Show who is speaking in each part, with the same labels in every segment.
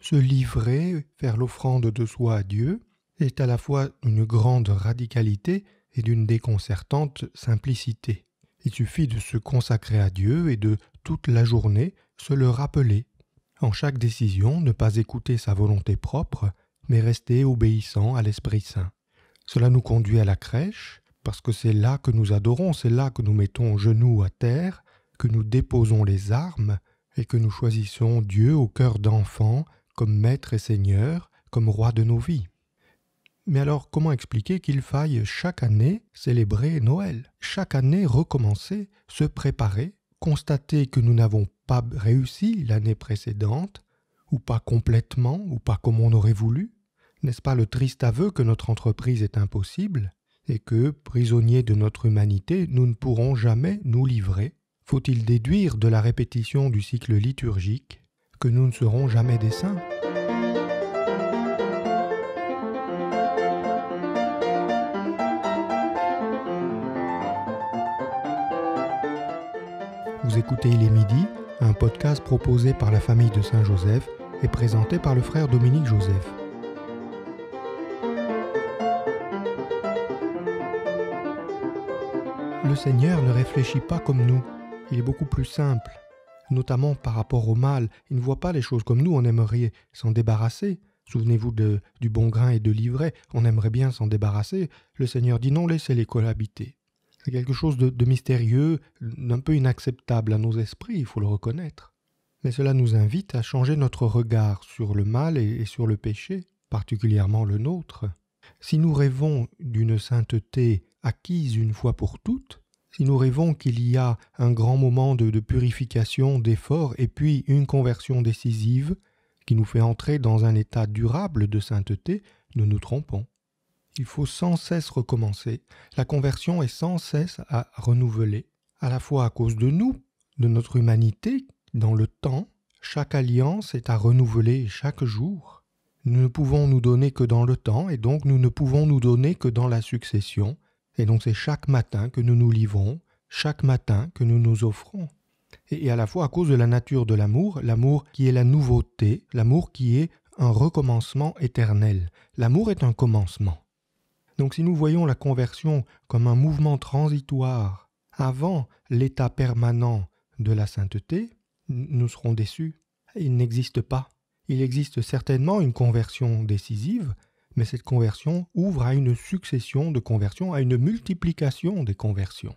Speaker 1: Se livrer, faire l'offrande de soi à Dieu, est à la fois d'une grande radicalité et d'une déconcertante simplicité. Il suffit de se consacrer à Dieu et de toute la journée se le rappeler. En chaque décision, ne pas écouter sa volonté propre, mais rester obéissant à l'Esprit Saint. Cela nous conduit à la crèche, parce que c'est là que nous adorons, c'est là que nous mettons genoux à terre, que nous déposons les armes, et que nous choisissons Dieu au cœur d'enfant comme Maître et Seigneur, comme Roi de nos vies. Mais alors comment expliquer qu'il faille chaque année célébrer Noël, chaque année recommencer, se préparer, constater que nous n'avons pas réussi l'année précédente, ou pas complètement, ou pas comme on aurait voulu N'est-ce pas le triste aveu que notre entreprise est impossible et que, prisonniers de notre humanité, nous ne pourrons jamais nous livrer Faut-il déduire de la répétition du cycle liturgique que nous ne serons jamais des saints. Vous écoutez Il est midi, un podcast proposé par la famille de Saint-Joseph et présenté par le frère Dominique Joseph. Le Seigneur ne réfléchit pas comme nous, il est beaucoup plus simple, notamment par rapport au mal. il ne voit pas les choses comme nous, on aimerait s'en débarrasser. Souvenez-vous du bon grain et de l'ivraie, on aimerait bien s'en débarrasser. Le Seigneur dit non, laissez-les cohabiter. C'est quelque chose de, mystérieux, d'un peu inacceptable à nos esprits, il faut le reconnaître. Mais cela nous invite à changer notre regard sur le mal et sur le péché, particulièrement le nôtre. Si nous rêvons d'une sainteté acquise une fois pour toutes, si nous rêvons qu'il y a un grand moment de, de purification, d'effort, et puis une conversion décisive qui nous fait entrer dans un état durable de sainteté, nous nous trompons. Il faut sans cesse recommencer. La conversion est sans cesse à renouveler, à la fois à cause de nous, de notre humanité, dans le temps. Chaque alliance est à renouveler chaque jour. Nous ne pouvons nous donner que dans le temps et donc nous ne pouvons nous donner que dans la succession, et donc c'est chaque matin que nous nous livrons, chaque matin que nous nous offrons. Et à la fois à cause de la nature de l'amour, l'amour qui est la nouveauté, l'amour qui est un recommencement éternel. L'amour est un commencement. Donc si nous voyons la conversion comme un mouvement transitoire avant l'état permanent de la sainteté, nous serons déçus. Il n'existe pas. Il existe certainement une conversion décisive, mais cette conversion ouvre à une succession de conversions, à une multiplication des conversions.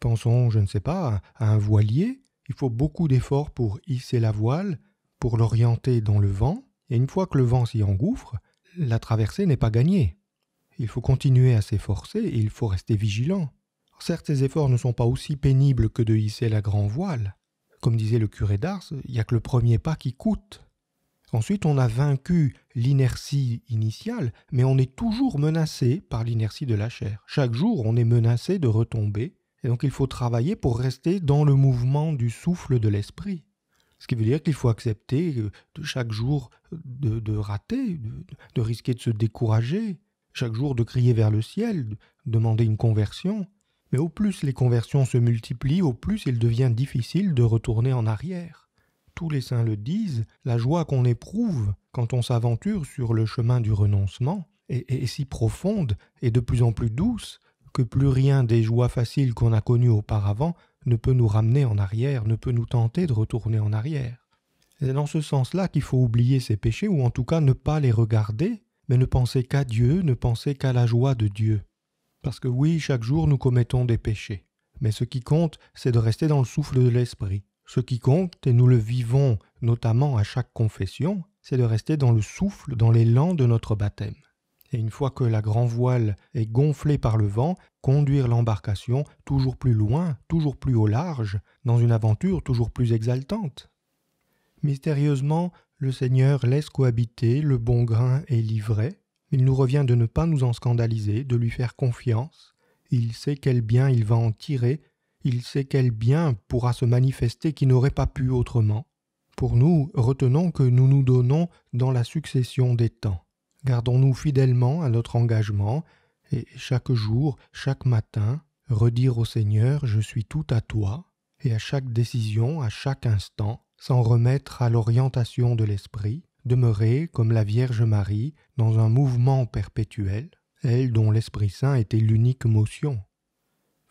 Speaker 1: Pensons, je ne sais pas, à un voilier, il faut beaucoup d'efforts pour hisser la voile, pour l'orienter dans le vent, et une fois que le vent s'y engouffre, la traversée n'est pas gagnée. Il faut continuer à s'efforcer et il faut rester vigilant. Certes, ces efforts ne sont pas aussi pénibles que de hisser la grand voile. Comme disait le curé d'Ars, il n'y a que le premier pas qui coûte. Ensuite, on a vaincu l'inertie initiale, mais on est toujours menacé par l'inertie de la chair. Chaque jour, on est menacé de retomber, et donc il faut travailler pour rester dans le mouvement du souffle de l'esprit. Ce qui veut dire qu'il faut accepter euh, de chaque jour euh, de, rater, de risquer de se décourager, chaque jour de crier vers le ciel, de demander une conversion. Mais au plus les conversions se multiplient, au plus il devient difficile de retourner en arrière tous les saints le disent, la joie qu'on éprouve quand on s'aventure sur le chemin du renoncement est, si profonde et de plus en plus douce que plus rien des joies faciles qu'on a connues auparavant ne peut nous ramener en arrière, ne peut nous tenter de retourner en arrière. C'est dans ce sens-là qu'il faut oublier ses péchés, ou en tout cas ne pas les regarder, mais ne penser qu'à Dieu, ne penser qu'à la joie de Dieu. Parce que oui, chaque jour nous commettons des péchés, mais ce qui compte, c'est de rester dans le souffle de l'Esprit, ce qui compte, et nous le vivons notamment à chaque confession, c'est de rester dans le souffle, dans l'élan de notre baptême. Et une fois que la grand voile est gonflée par le vent, conduire l'embarcation toujours plus loin, toujours plus au large, dans une aventure toujours plus exaltante. Mystérieusement, le Seigneur laisse cohabiter le bon grain et l'ivraie. Il nous revient de ne pas nous en scandaliser, de lui faire confiance. Il sait quel bien il va en tirer il sait quel bien pourra se manifester qui n'aurait pas pu autrement. Pour nous, retenons que nous nous donnons dans la succession des temps. Gardons-nous fidèlement à notre engagement, et chaque jour, chaque matin, redire au Seigneur Je suis tout à toi, et à chaque décision, à chaque instant, s'en remettre à l'orientation de l'esprit, demeurer, comme la Vierge Marie, dans un mouvement perpétuel, elle dont l'Esprit Saint était l'unique motion.